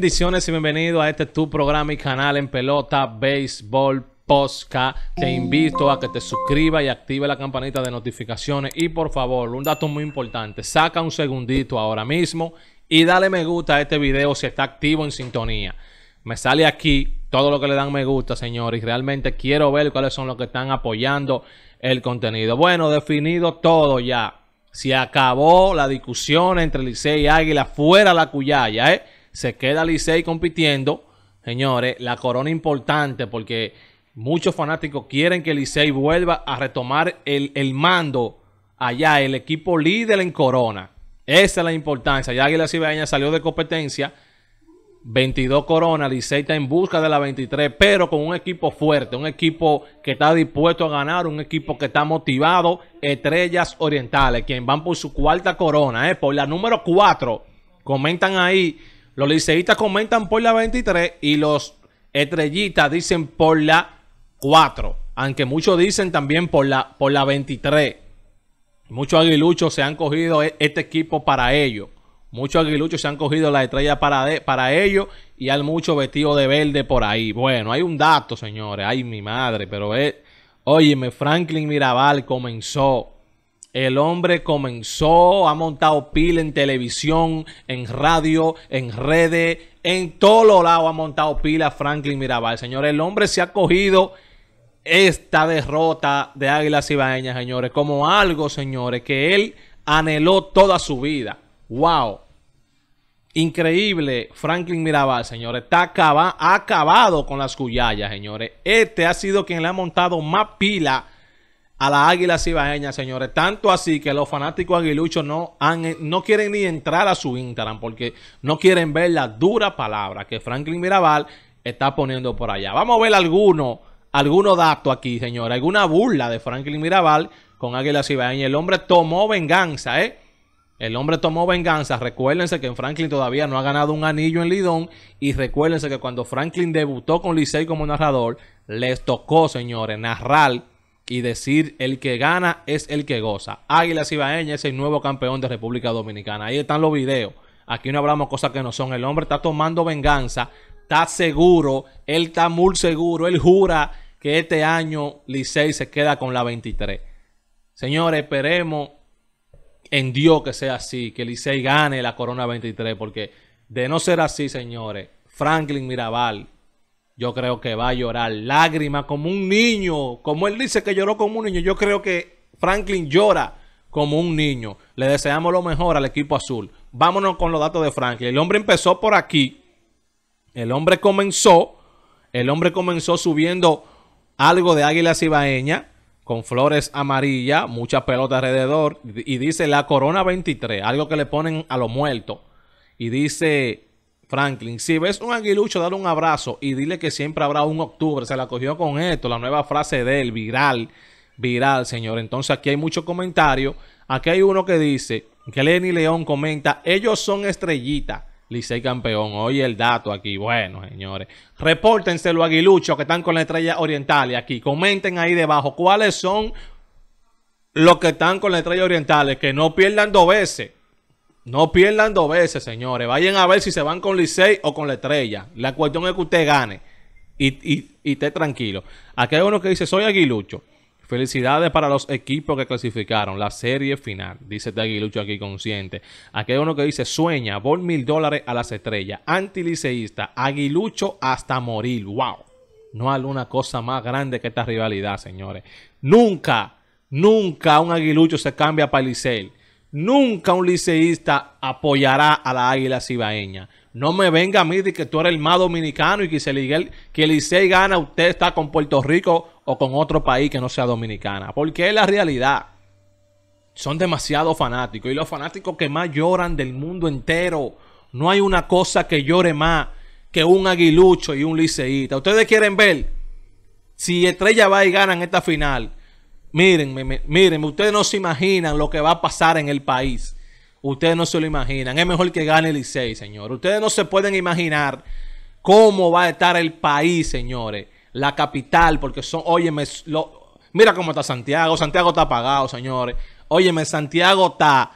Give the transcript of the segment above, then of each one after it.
Bendiciones y bienvenido a este tu programa y canal en pelota, béisbol, posca. Te invito a que te suscribas y active la campanita de notificaciones. Y por favor, un dato muy importante, saca un segundito ahora mismo y dale me gusta a este video si está activo en sintonía. Me sale aquí todo lo que le dan me gusta, señores. Realmente quiero ver cuáles son los que están apoyando el contenido. Bueno, definido todo ya. Se acabó la discusión entre Licey y Águila fuera la Cuyaya, ¿eh? se queda Licey compitiendo. Señores, la corona importante porque muchos fanáticos quieren que Licey vuelva a retomar el, mando allá, el equipo líder en corona. Esa es la importancia. Ya Águila Cibaeña salió de competencia. 22 corona, Licey está en busca de la 23, pero con un equipo fuerte, un equipo que está dispuesto a ganar, un equipo que está motivado, Estrellas Orientales, quien van por su cuarta corona, eh, por la número 4. Comentan ahí los liceístas comentan por la 23 y los estrellitas dicen por la 4. Aunque muchos dicen también por la, por la 23. Muchos aguiluchos se han cogido e, este equipo para ellos. Muchos aguiluchos se han cogido la estrella para, de, para ellos y hay mucho vestido de verde por ahí. Bueno, hay un dato, señores. Ay, mi madre, pero es... Óyeme, Franklin Mirabal comenzó el hombre comenzó, ha montado pila en televisión, en radio, en redes, en todos los lados ha montado pila Franklin Mirabal. señores. el hombre se ha cogido esta derrota de Águilas Ibaeñas, señores, como algo, señores, que él anheló toda su vida. ¡Wow! Increíble, Franklin Mirabal, señores. Está acaba, ha acabado con las cuyallas, señores. Este ha sido quien le ha montado más pila a la Águila cibaeña, señores. Tanto así que los fanáticos aguiluchos no, han, no quieren ni entrar a su Instagram porque no quieren ver la dura palabra que Franklin Mirabal está poniendo por allá. Vamos a ver algunos alguno datos aquí, señores. Alguna burla de Franklin Mirabal con Águila Cibaeña. El hombre tomó venganza, ¿eh? El hombre tomó venganza. Recuérdense que Franklin todavía no ha ganado un anillo en Lidón. Y recuérdense que cuando Franklin debutó con Licey como narrador, les tocó, señores, narrar y decir el que gana es el que goza. Águila Cibaeña es el nuevo campeón de República Dominicana. Ahí están los videos. Aquí no hablamos cosas que no son. El hombre está tomando venganza, está seguro, él está muy seguro, él jura que este año Licey se queda con la 23. Señores, esperemos en Dios que sea así, que Licey gane la Corona 23, porque de no ser así, señores, Franklin Mirabal, yo creo que va a llorar lágrimas como un niño. Como él dice que lloró como un niño, yo creo que Franklin llora como un niño. Le deseamos lo mejor al equipo azul. Vámonos con los datos de Franklin. El hombre empezó por aquí. El hombre comenzó. El hombre comenzó subiendo algo de águila cibaeña con flores amarillas, muchas pelotas alrededor. Y dice la corona 23, algo que le ponen a los muertos. Y dice Franklin, si ves un aguilucho, dale un abrazo y dile que siempre habrá un octubre. Se la cogió con esto, la nueva frase de él, viral, viral, señor. Entonces aquí hay mucho comentario. Aquí hay uno que dice, que Lenny León comenta, ellos son estrellitas. Licey campeón. Oye el dato aquí. Bueno, señores. Repórtense los aguiluchos que están con la estrella oriental. Y aquí comenten ahí debajo cuáles son los que están con la estrella oriental. Que no pierdan dos veces. No pierdan dos veces, señores. Vayan a ver si se van con Licey o con la estrella. La cuestión es que usted gane y, esté tranquilo. Aquí hay uno que dice, soy aguilucho. Felicidades para los equipos que clasificaron la serie final, dice este aguilucho aquí consciente. Aquí hay uno que dice, sueña, vol mil dólares a las estrellas, antiliceísta, aguilucho hasta morir. ¡Wow! No hay una cosa más grande que esta rivalidad, señores. Nunca, nunca un aguilucho se cambia para Licey. Nunca un liceísta apoyará a la Águila Cibaeña. No me venga a mí de que tú eres el más dominicano y que, se liceí que gana, usted está con Puerto Rico o con otro país que no sea dominicana. Porque es la realidad. Son demasiado fanáticos. Y los fanáticos que más lloran del mundo entero. No hay una cosa que llore más que un aguilucho y un liceísta. Ustedes quieren ver si Estrella va y gana en esta final Miren, miren, ustedes no se imaginan lo que va a pasar en el país. Ustedes no se lo imaginan. Es mejor que gane el Licey, señor. Ustedes no se pueden imaginar cómo va a estar el país, señores. La capital, porque son, óyeme, mira cómo está Santiago. Santiago está apagado, señores. Óyeme, Santiago está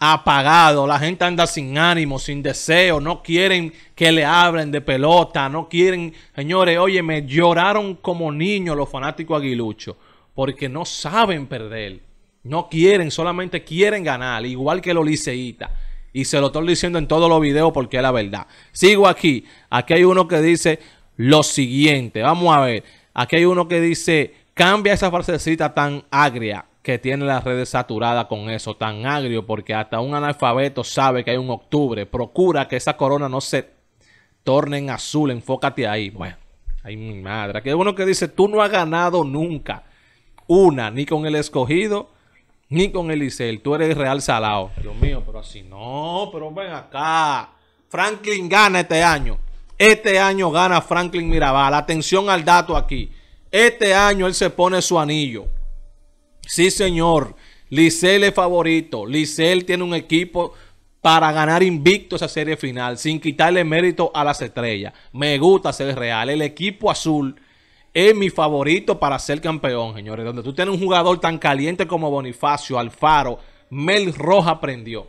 apagado. La gente anda sin ánimo, sin deseo. No quieren que le hablen de pelota. No quieren, señores, óyeme, lloraron como niños los fanáticos aguiluchos porque no saben perder. No quieren, solamente quieren ganar, igual que los liceitas. Y se lo estoy diciendo en todos los videos porque es la verdad. Sigo aquí. Aquí hay uno que dice lo siguiente. Vamos a ver. Aquí hay uno que dice, cambia esa frasecita tan agria que tiene las redes saturadas con eso, tan agrio, porque hasta un analfabeto sabe que hay un octubre. Procura que esa corona no se torne en azul. Enfócate ahí. Bueno, ay mi madre. Aquí hay uno que dice, tú no has ganado nunca una, ni con el escogido, ni con el Isel Tú eres Real Salao. Dios mío, pero así no, pero ven acá. Franklin gana este año. Este año gana Franklin Mirabal. Atención al dato aquí. Este año él se pone su anillo. Sí, señor. Licel es favorito. Licel tiene un equipo para ganar invicto esa serie final, sin quitarle mérito a las estrellas. Me gusta ser real. El equipo azul es mi favorito para ser campeón, señores. Donde tú tienes un jugador tan caliente como Bonifacio, Alfaro, Mel Roja prendió.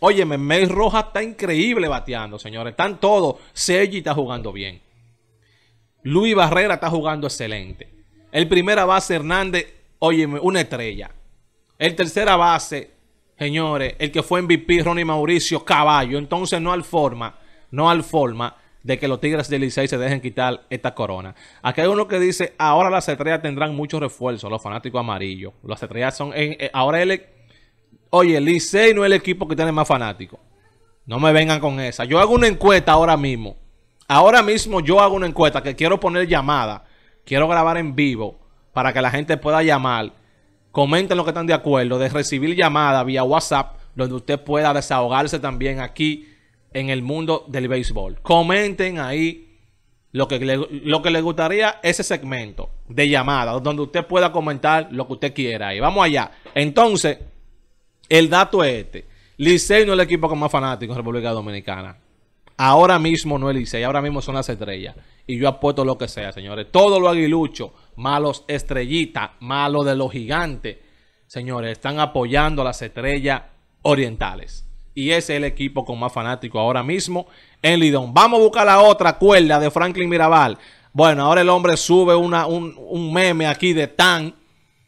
Óyeme, Mel Roja está increíble bateando, señores. Están todos. Sergi está jugando bien. Luis Barrera está jugando excelente. El primera base, Hernández, óyeme, una estrella. El tercera base, señores, el que fue MVP, Ronnie Mauricio, caballo. Entonces no al forma, no al forma de que los Tigres del Licey se dejen quitar esta corona. Aquí hay uno que dice, ahora las estrellas tendrán mucho refuerzo. los fanáticos amarillos. Las estrellas son, en, eh, ahora el, e, oye, Licey no es el equipo que tiene más fanáticos. No me vengan con esa. Yo hago una encuesta ahora mismo. Ahora mismo yo hago una encuesta que quiero poner llamada. Quiero grabar en vivo para que la gente pueda llamar. Comenten lo que están de acuerdo de recibir llamada vía WhatsApp, donde usted pueda desahogarse también aquí en el mundo del béisbol. Comenten ahí lo que, lo que les gustaría ese segmento de llamada, donde usted pueda comentar lo que usted quiera. Y vamos allá. Entonces, el dato es este. Licey no es el equipo con más fanáticos en República Dominicana. Ahora mismo no es Licey, ahora mismo son las estrellas. Y yo apuesto lo que sea, señores. Todos los aguiluchos, malos estrellitas, malos de los gigantes, señores, están apoyando a las estrellas orientales y ese es el equipo con más fanáticos ahora mismo en Lidón. Vamos a buscar la otra cuerda de Franklin Mirabal. Bueno, ahora el hombre sube una, un, meme aquí de tan,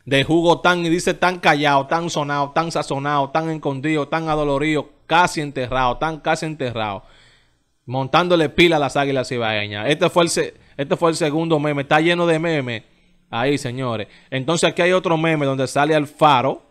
de jugo tan, y dice tan callado, tan sonado, tan sazonado, tan escondido, tan adolorido, casi enterrado, tan casi enterrado. Montándole pila a las águilas ibaeñas. Este fue el, este fue el segundo meme. Está lleno de memes. Ahí, señores. Entonces aquí hay otro meme donde sale faro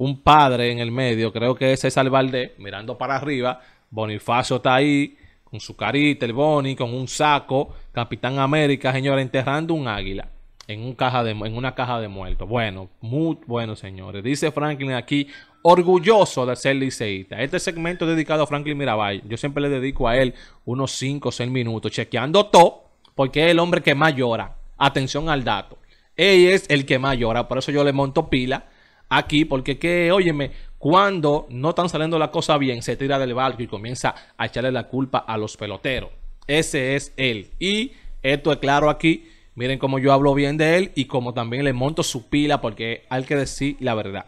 un padre en el medio, creo que ese es César mirando para arriba. Bonifacio está ahí, con su carita, el Boni, con un saco. Capitán América, señores, enterrando un águila en, caja en una caja de muertos. Bueno, muy bueno, señores. Dice Franklin aquí, orgulloso de ser liceísta. Este segmento dedicado a Franklin Mirabal. Yo siempre le dedico a él unos 5 o 6 minutos, chequeando todo, porque es el hombre que más llora. Atención al dato. Él es el que más llora, por eso yo le monto pila aquí, porque que, óyeme, cuando no están saliendo las cosas bien, se tira del barco y comienza a echarle la culpa a los peloteros. Ese es él. Y esto es claro aquí. Miren cómo yo hablo bien de él y como también le monto su pila porque hay que decir la verdad.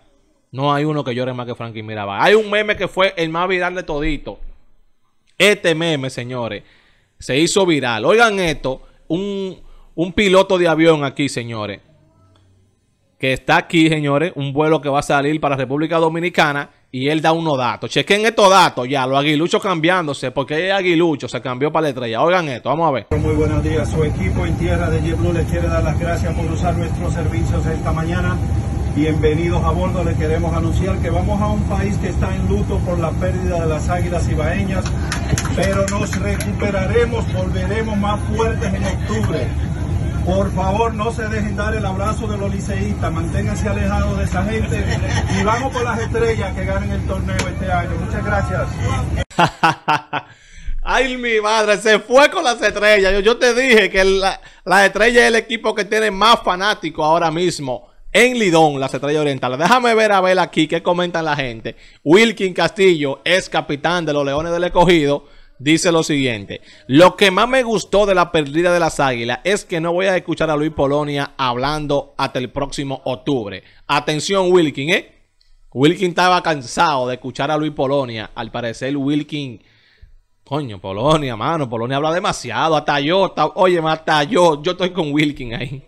No hay uno que llore más que Frankie Miraba. Hay un meme que fue el más viral de todito. Este meme, señores, se hizo viral. Oigan esto, un, un piloto de avión aquí, señores que está aquí, señores, un vuelo que va a salir para República Dominicana y él da unos datos. Chequen estos datos ya, los aguiluchos cambiándose, porque el aguilucho se cambió para la estrella. Oigan esto, vamos a ver. Muy buenos días, su equipo en tierra de JetBlue les quiere dar las gracias por usar nuestros servicios esta mañana. Bienvenidos a bordo, les queremos anunciar que vamos a un país que está en luto por la pérdida de las águilas ibaeñas, pero nos recuperaremos, volveremos más fuertes en octubre. Por favor, no se dejen dar el abrazo de los liceístas, manténganse alejados de esa gente y vamos con las estrellas que ganen el torneo este año. Muchas gracias. Ay, mi madre, se fue con las estrellas. Yo, te dije que las estrellas es el equipo que tiene más fanático ahora mismo en Lidón, las estrellas orientales. Déjame ver a ver aquí qué comentan la gente. Wilkin Castillo es capitán de los Leones del Escogido dice lo siguiente. Lo que más me gustó de la pérdida de las águilas es que no voy a escuchar a Luis Polonia hablando hasta el próximo octubre. Atención, Wilkin, ¿eh? Wilkin estaba cansado de escuchar a Luis Polonia. Al parecer, Wilkin. Coño, Polonia, mano. Polonia habla demasiado. Hasta yo. oye, hasta yo. Yo estoy con Wilkin ahí.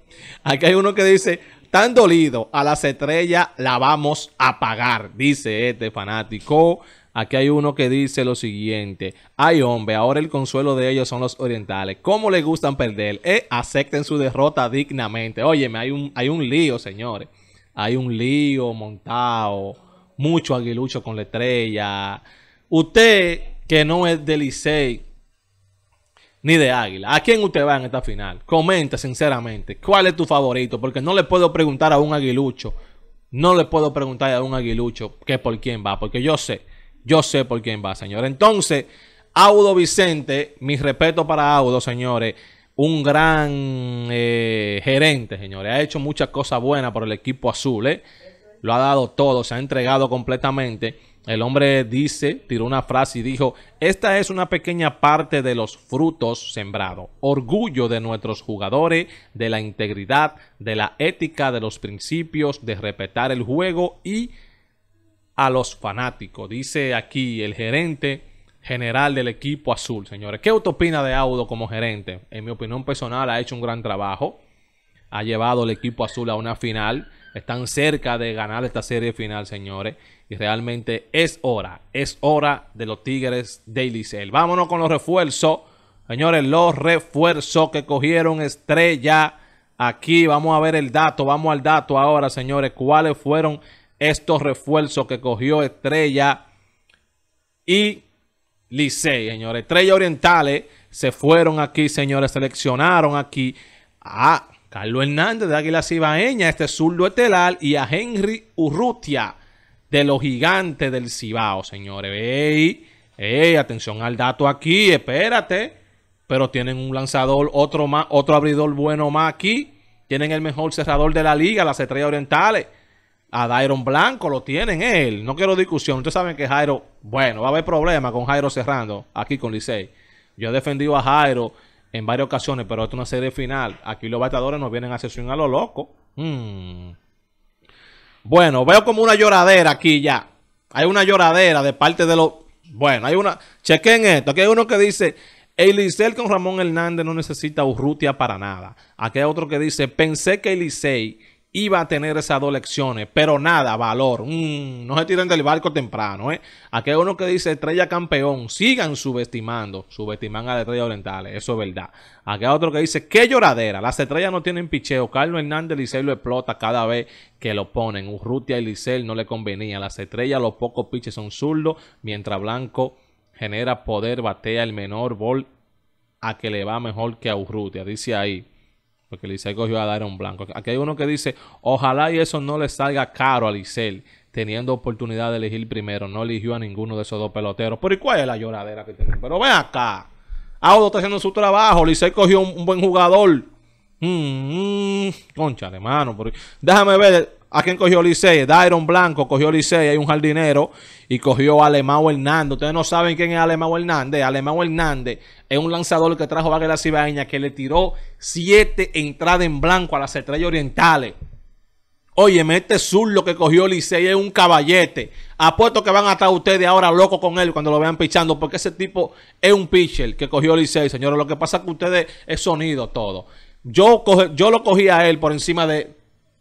Aquí hay uno que dice: Tan dolido, a las estrellas la vamos a pagar. Dice este fanático. Aquí hay uno que dice lo siguiente. Ay, hombre, ahora el consuelo de ellos son los orientales. ¿Cómo le gustan perder? Eh, acepten su derrota dignamente. Óyeme, hay un, hay un lío, señores. Hay un lío montado. Mucho aguilucho con la estrella. Usted, que no es de Licey, ni de Águila. ¿A quién usted va en esta final? Comenta sinceramente. ¿Cuál es tu favorito? Porque no le puedo preguntar a un aguilucho. No le puedo preguntar a un aguilucho que por quién va. Porque yo sé yo sé por quién va, señor. Entonces, Audo Vicente, mi respeto para Audo, señores. Un gran eh, gerente, señores. Ha hecho muchas cosas buenas por el equipo azul, ¿eh? Lo ha dado todo, se ha entregado completamente. El hombre dice, tiró una frase y dijo, esta es una pequeña parte de los frutos sembrados. Orgullo de nuestros jugadores, de la integridad, de la ética, de los principios, de respetar el juego y a los fanáticos. Dice aquí el gerente general del equipo azul, señores. ¿Qué usted opina de Audo como gerente? En mi opinión personal ha hecho un gran trabajo. Ha llevado al equipo azul a una final. Están cerca de ganar esta serie final, señores. Y realmente es hora. Es hora de los Tigres de Licey. Vámonos con los refuerzos. Señores, los refuerzos que cogieron estrella. Aquí vamos a ver el dato. Vamos al dato ahora, señores. ¿Cuáles fueron estos refuerzos que cogió Estrella y Licey, señores. Estrella Orientales se fueron aquí, señores, seleccionaron aquí a Carlos Hernández de Águila Cibaeña, este zurdo estelar, y a Henry Urrutia de los gigantes del Cibao, señores. atención al dato aquí, espérate. Pero tienen un lanzador, otro más, otro abridor bueno más aquí. Tienen el mejor cerrador de la liga, las estrellas orientales. A Dairon Blanco lo tienen él. No quiero discusión. Ustedes saben que Jairo, bueno, va a haber problemas con Jairo cerrando aquí con Licey. Yo he defendido a Jairo en varias ocasiones, pero esto es una serie final. Aquí los batadores nos vienen a sesión a lo loco. Hmm. Bueno, veo como una lloradera aquí ya. Hay una lloradera de parte de los. Bueno, hay una. Chequen esto. Aquí hay uno que dice: Elisei con Ramón Hernández no necesita Urrutia para nada. Aquí hay otro que dice: Pensé que Elisei iba a tener esas dos lecciones, pero nada, valor. Mm, no se tiren del barco temprano, ¿eh? Aquí uno que dice estrella campeón, sigan subestimando, subestiman a la Estrella orientales, eso es verdad. Aquí otro que dice, qué lloradera, las estrellas no tienen picheo, Carlos Hernández Licey lo explota cada vez que lo ponen, Urrutia y Licey no le convenía, las estrellas los pocos piches son zurdos, mientras Blanco genera poder, batea el menor bol a que le va mejor que a Urrutia, dice ahí. Que Licey cogió a Daron Blanco. Aquí hay uno que dice, ojalá y eso no le salga caro a Licey, teniendo oportunidad de elegir primero. No eligió a ninguno de esos dos peloteros. Pero ¿y cuál es la lloradera que tienen? Pero ven acá. Audo está haciendo su trabajo. Licey cogió un, buen jugador. Mm, mm. concha de mano. Déjame ver ¿A quién cogió Licey? Dairon Blanco cogió Licey, hay un jardinero, y cogió a Alemão Hernández. Ustedes no saben quién es Alemão Hernández. Alemão Hernández es un lanzador que trajo la Cibaña. que le tiró siete entradas en blanco a las estrellas orientales. mete este lo que cogió Licey es un caballete. Apuesto que van a estar ustedes ahora locos con él cuando lo vean pichando, porque ese tipo es un pitcher que cogió Licey, señores. Lo que pasa es que ustedes es sonido todo. Yo, yo lo cogí a él por encima de,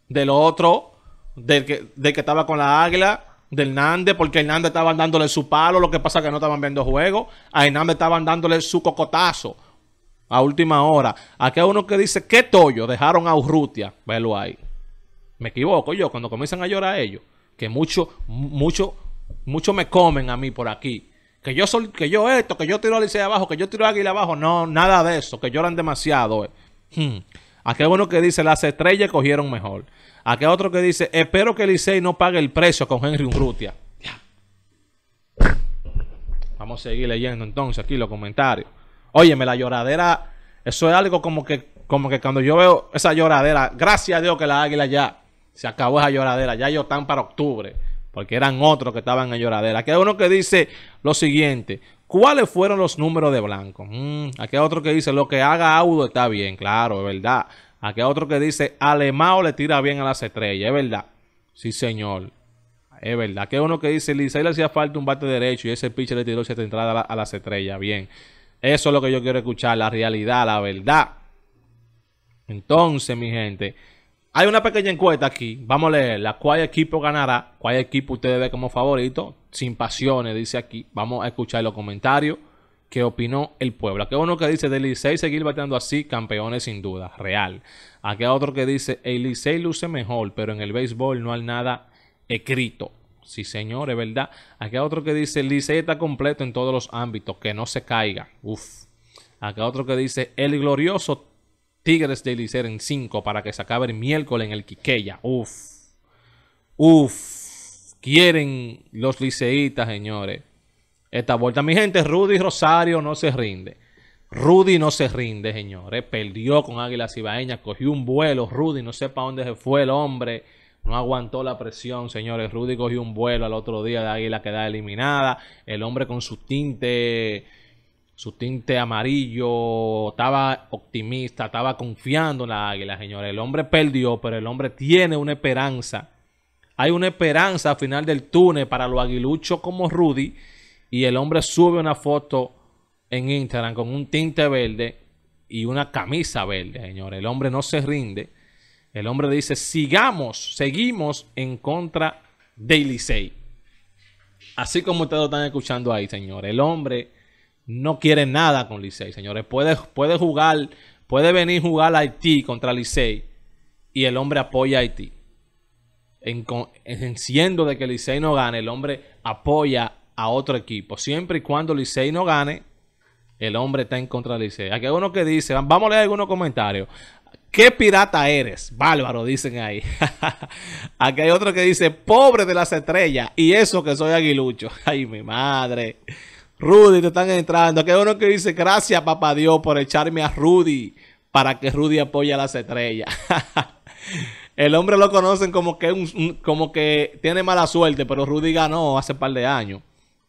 de lo otro de que, que estaba con la águila, de Hernández, porque Hernández estaban dándole su palo, lo que pasa que no estaban viendo juego, a Hernández estaban dándole su cocotazo a última hora. Aquí hay uno que dice, ¿qué tollo? Dejaron a Urrutia, velo ahí. Me equivoco yo, cuando comienzan a llorar ellos, que mucho, mucho, mucho me comen a mí por aquí. Que yo, soy, que yo esto, que yo tiro a de abajo, que yo tiro a Águila abajo, no, nada de eso, que lloran demasiado. Eh. Hmm. Aquí hay uno que dice, las estrellas cogieron mejor. Aquí hay otro que dice, espero que Licey no pague el precio con Henry Urrutia. Vamos a seguir leyendo entonces aquí los comentarios. Óyeme, la lloradera, eso es algo como que, como que cuando yo veo esa lloradera, gracias a Dios que la águila ya se acabó esa lloradera, ya ellos están para octubre, porque eran otros que estaban en lloradera. Aquí hay uno que dice lo siguiente, ¿Cuáles fueron los números de blanco? Mm, aquí hay otro que dice, lo que haga Audo está bien, claro, es verdad. Aquí hay otro que dice, Alemao le tira bien a la estrellas, es verdad. Sí, señor. Es verdad. Que uno que dice, y le hacía falta un bate derecho y ese pitcher le tiró siete entradas a, la, a, Bien. Eso es lo que yo quiero escuchar, la realidad, la verdad. Entonces, mi gente, hay una pequeña encuesta aquí. Vamos a leerla. ¿Cuál equipo ganará? ¿Cuál equipo ustedes ve como favorito? Sin pasiones, dice aquí. Vamos a escuchar los comentarios que opinó el pueblo? Aquí Que uno que dice de Licey seguir bateando así, campeones sin duda, real. Aquí hay otro que dice, el Licey luce mejor, pero en el béisbol no hay nada escrito. Sí, señor, verdad. Aquí hay otro que dice, el Licey está completo en todos los ámbitos, que no se caiga. Uf. Acá otro que dice, el glorioso Tigres de Licey en 5 para que se acabe el miércoles en el Quiqueya. Uf. Uf. Quieren los liceitas, señores esta vuelta. Mi gente, Rudy Rosario no se rinde. Rudy no se rinde, señores. Perdió con Águilas Ibaeñas, cogió un vuelo. Rudy no sepa dónde se fue el hombre. No aguantó la presión, señores. Rudy cogió un vuelo al otro día de Águila queda eliminada. El hombre con su tinte, su tinte amarillo, estaba optimista, estaba confiando en la Águila, señores. El hombre perdió, pero el hombre tiene una esperanza. Hay una esperanza al final del túnel para los aguiluchos como Rudy y el hombre sube una foto en Instagram con un tinte verde y una camisa verde, señores. El hombre no se rinde. El hombre dice, sigamos, seguimos en contra de Licey. Así como ustedes lo están escuchando ahí, señores. El hombre no quiere nada con Licey, señores. Puede, puede jugar, puede venir a jugar a Haití contra Licey y el hombre apoya a Haití. En, en, de que Licey no gane, el hombre apoya a otro equipo. Siempre y cuando Licey no gane, el hombre está en contra de Licey. Aquí hay uno que dice, vamos a leer algunos comentarios. ¿Qué pirata eres? Bárbaro, dicen ahí. Aquí hay otro que dice, pobre de las estrellas. Y eso que soy aguilucho. Ay, mi madre. Rudy, te están entrando. Aquí hay uno que dice, gracias, papá Dios, por echarme a Rudy para que Rudy apoye a las estrellas. El hombre lo conocen como que, como que tiene mala suerte, pero Rudy ganó hace un par de años.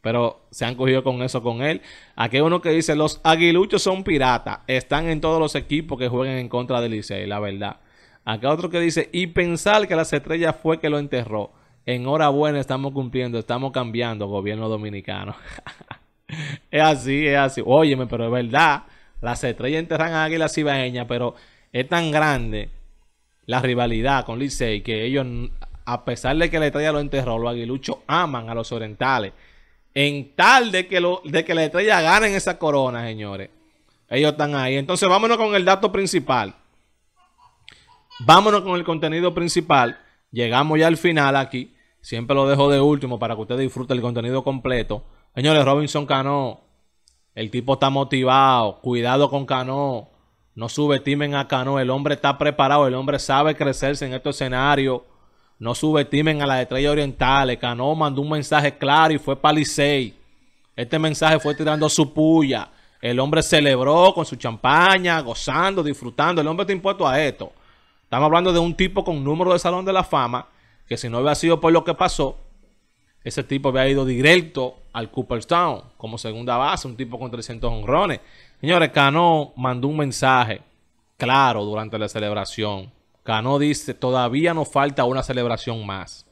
Pero se han cogido con eso con él. Aquí hay uno que dice, los aguiluchos son piratas. Están en todos los equipos que juegan en contra de Licey, la verdad. Acá otro que dice, y pensar que las estrellas fue que lo enterró. Enhorabuena, estamos cumpliendo, estamos cambiando, gobierno dominicano. es así, es así. Óyeme, pero es verdad. Las estrellas enterran a Águila cibaeña, pero es tan grande la rivalidad con Licey que ellos, a pesar de que la estrella lo enterró, los aguiluchos aman a los orientales en tal de que, lo, de que la estrella ganen esa corona, señores. Ellos están ahí. Entonces vámonos con el dato principal. Vámonos con el contenido principal. Llegamos ya al final aquí. Siempre lo dejo de último para que usted disfrute el contenido completo. Señores, Robinson Cano. El tipo está motivado. Cuidado con Cano. No subestimen a Cano. El hombre está preparado. El hombre sabe crecerse en estos escenarios. No subestimen a las estrellas orientales. Cano mandó un mensaje claro y fue para Este mensaje fue tirando su puya. El hombre celebró con su champaña, gozando, disfrutando. El hombre está impuesto a esto. Estamos hablando de un tipo con número de Salón de la Fama, que si no hubiera sido por lo que pasó, ese tipo había ido directo al Cooperstown como segunda base, un tipo con 300 honrones. Señores, Cano mandó un mensaje claro durante la celebración. Cano dice, todavía nos falta una celebración más.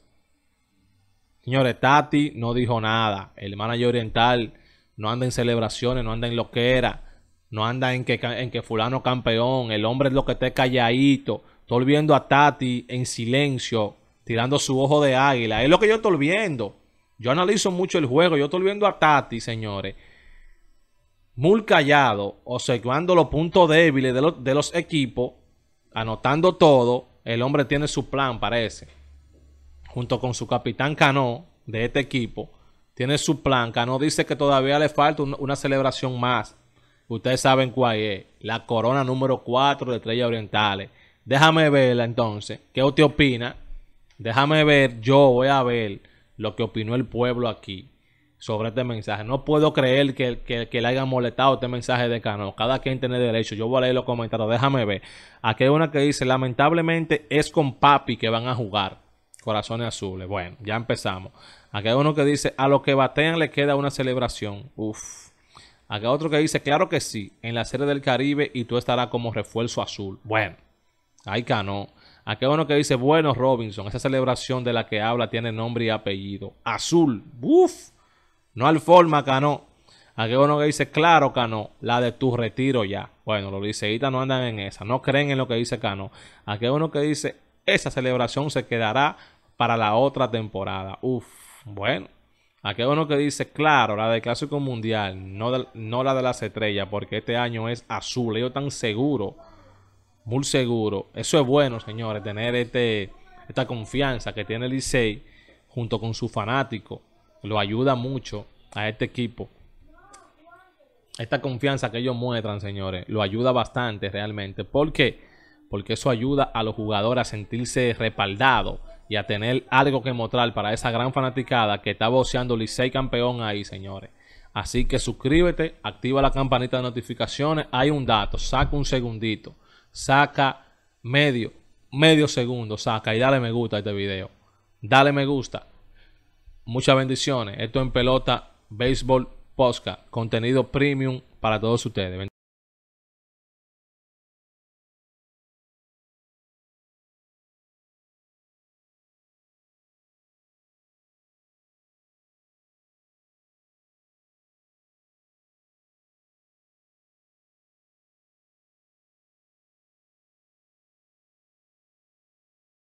Señores, Tati no dijo nada. El manager oriental no anda en celebraciones, no anda en lo que era. no anda en que, en que fulano campeón, el hombre es lo que esté calladito. Estoy viendo a Tati en silencio, tirando su ojo de águila. Es lo que yo estoy viendo. Yo analizo mucho el juego. Yo estoy viendo a Tati, señores muy callado, observando los puntos débiles de los, equipos anotando todo, el hombre tiene su plan, parece. Junto con su capitán Cano de este equipo, tiene su plan. Cano dice que todavía le falta una celebración más. Ustedes saben cuál es. La corona número 4 de Estrellas Orientales. Déjame verla entonces. ¿Qué usted opina? Déjame ver, yo voy a ver lo que opinó el pueblo aquí sobre este mensaje. No puedo creer que, le hayan molestado este mensaje de Cano. Cada quien tiene derecho. Yo voy a leer los comentarios. Déjame ver. Aquí hay una que dice, lamentablemente es con Papi que van a jugar. Corazones azules. Bueno, ya empezamos. Aquí hay uno que dice, a los que batean le queda una celebración. Uf. Acá otro que dice, claro que sí, en la serie del Caribe y tú estarás como refuerzo azul. Bueno, ahí Cano. Aquí hay uno que dice, bueno, Robinson, esa celebración de la que habla tiene nombre y apellido. Azul. Uf. No al forma, Cano. Aquí uno que dice, claro, Cano, la de tu retiro ya. Bueno, los liceístas no andan en esa, no creen en lo que dice Cano. Aquí uno que dice, esa celebración se quedará para la otra temporada. Uf, bueno. Aquí uno que dice, claro, la del Clásico Mundial, no, no la de las estrellas, porque este año es azul. Ellos tan seguro, muy seguro. Eso es bueno, señores, tener este, esta confianza que tiene el Licey junto con su fanático lo ayuda mucho a este equipo. Esta confianza que ellos muestran, señores, lo ayuda bastante realmente. ¿Por qué? Porque eso ayuda a los jugadores a sentirse respaldados y a tener algo que mostrar para esa gran fanaticada que está boceando Licey campeón ahí, señores. Así que suscríbete, activa la campanita de notificaciones. Hay un dato, saca un segundito, saca medio, medio segundo, saca y dale me gusta a este video. Dale me gusta, Muchas bendiciones. Esto en pelota, béisbol, posca, contenido premium para todos ustedes.